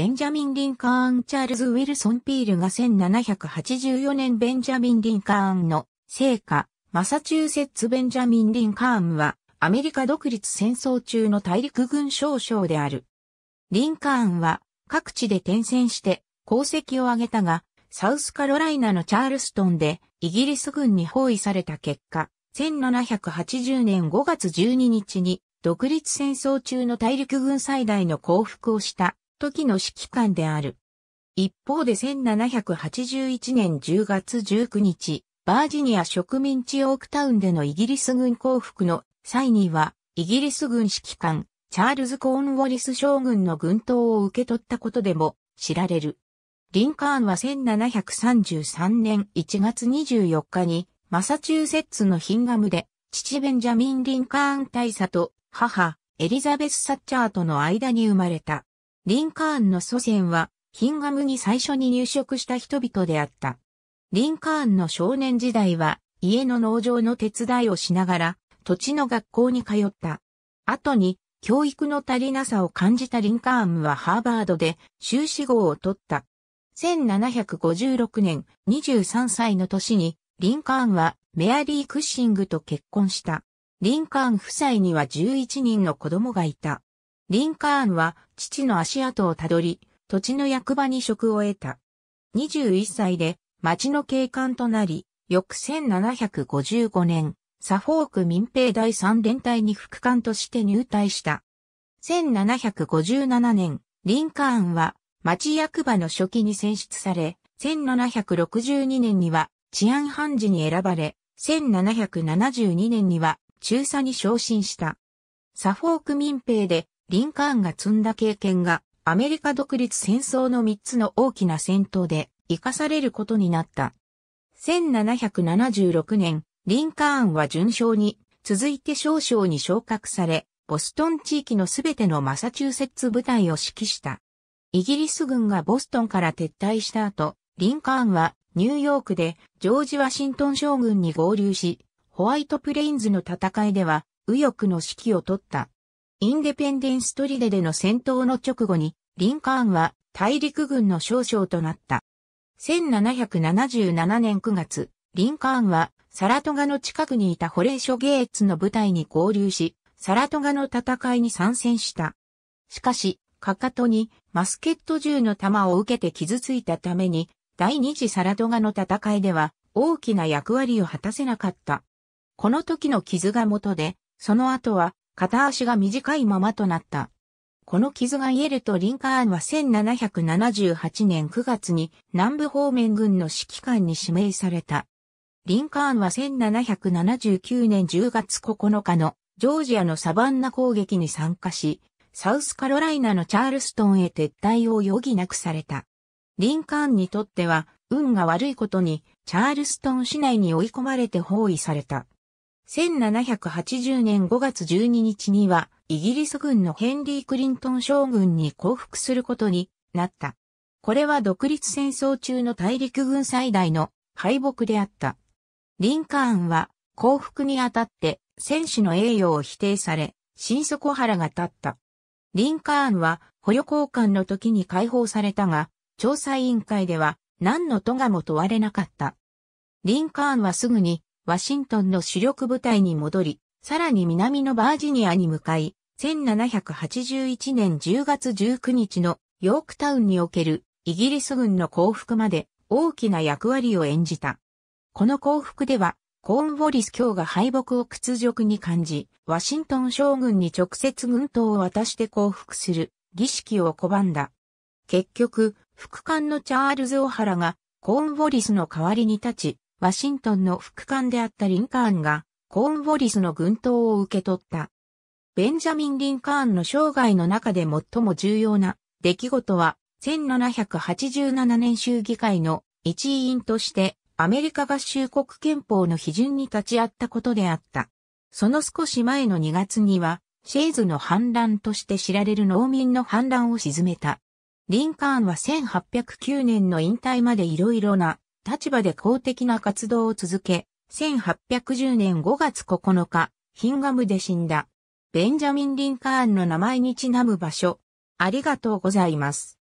ベンジャミン・リンカーン・チャールズ・ウィルソン・ピールが1784年ベンジャミン・リンカーンの成果、マサチューセッツ・ベンジャミン・リンカーンは、アメリカ独立戦争中の大陸軍少将である。リンカーンは、各地で転戦して、功績を挙げたが、サウスカロライナのチャールストンで、イギリス軍に包囲された結果、1780年5月12日に、独立戦争中の大陸軍最大の降伏をした時の指揮官である。一方で1781年10月19日、バージニア植民地オークタウンでのイギリス軍降伏の際には、イギリス軍指揮官、チャールズ・コーンウォリス将軍の軍刀を受け取ったことでも知られる。リンカーンは1733年1月24日にマサチューセッツのヒンガムで父ベンジャミン・リンカーン大佐と母エリザベス・サッチャーとの間に生まれた。リンカーンの祖先は、ヒンガムに最初に入植した人々であった。リンカーンの少年時代は、家の農場の手伝いをしながら、土地の学校に通った。後に、教育の足りなさを感じたリンカーンはハーバードで修士号を取った。1756年23歳の年に、リンカーンはメアリー・クッシングと結婚した。リンカーン夫妻には11人の子供がいた。リンカーンは父の足跡をたどり、土地の役場に職を得た。21歳で町の警官となり、翌1755年、サフォーク民兵第3連隊に副官として入隊した。1757年、リンカーンは町役場の初期に選出され、1762年には治安判事に選ばれ、1772年には中佐に昇進した。サフォーク民兵でリンカーンが積んだ経験がアメリカ独立戦争の3つの大きな戦闘で生かされることになった。1776年、リンカーンは順将に、続いて少将に昇格され、ボストン地域のすべてのマサチューセッツ部隊を指揮した。イギリス軍がボストンから撤退した後、リンカーンはニューヨークでジョージ・ワシントン将軍に合流し、ホワイトプレインズの戦いでは右翼の指揮を取った。インデペンデンストリデでの戦闘の直後に、リンカーンは大陸軍の少将となった。1777年9月、リンカーンはサラトガの近くにいたホレーショ・ゲーツの部隊に合流し、サラトガの戦いに参戦した。しかし、かかとにマスケット銃の弾を受けて傷ついたために、第二次サラトガの戦いでは大きな役割を果たせなかった。この時の傷が元で、その後は片足が短いままとなった。この傷が癒えるとリンカーンは1778年9月に南部方面軍の指揮官に指名された。リンカーンは1779年10月9日のジョージアのサバンナ攻撃に参加し、サウスカロライナのチャールストンへ撤退を余儀なくされた。リンカーンにとっては運が悪いことにチャールストン市内に追い込まれて包囲された。1780年5月12日には、イギリス軍のヘンリー・クリントン将軍に降伏することになった。これは独立戦争中の大陸軍最大の敗北であった。リンカーンは降伏にあたって戦士の栄誉を否定され、心底腹が立った。リンカーンは捕虜交換の時に解放されたが、調査委員会では何の咎も問われなかった。リンカーンはすぐにワシントンの主力部隊に戻り、さらに南のバージニアに向かい、1781年10月19日のヨークタウンにおけるイギリス軍の降伏まで大きな役割を演じた。この降伏では、コーンウォリス卿が敗北を屈辱に感じ、ワシントン将軍に直接軍刀を渡して降伏する儀式を拒んだ。結局、副官のチャールズ・オハラがコーンウォリスの代わりに立ち、ワシントンの副官であったリンカーンが、コーンウォリスの軍刀を受け取った。ベンジャミン・リンカーンの生涯の中で最も重要な出来事は、1787年衆議会の一員として、アメリカ合衆国憲法の批准に立ち会ったことであった。その少し前の2月には、シェーズの反乱として知られる農民の反乱を鎮めた。リンカーンは1809年の引退までいろいろな立場で公的な活動を続け、1810年5月9日、ヒンガムで死んだ。ベンジャミン・リンカーンの名前にちなむ場所。ありがとうございます。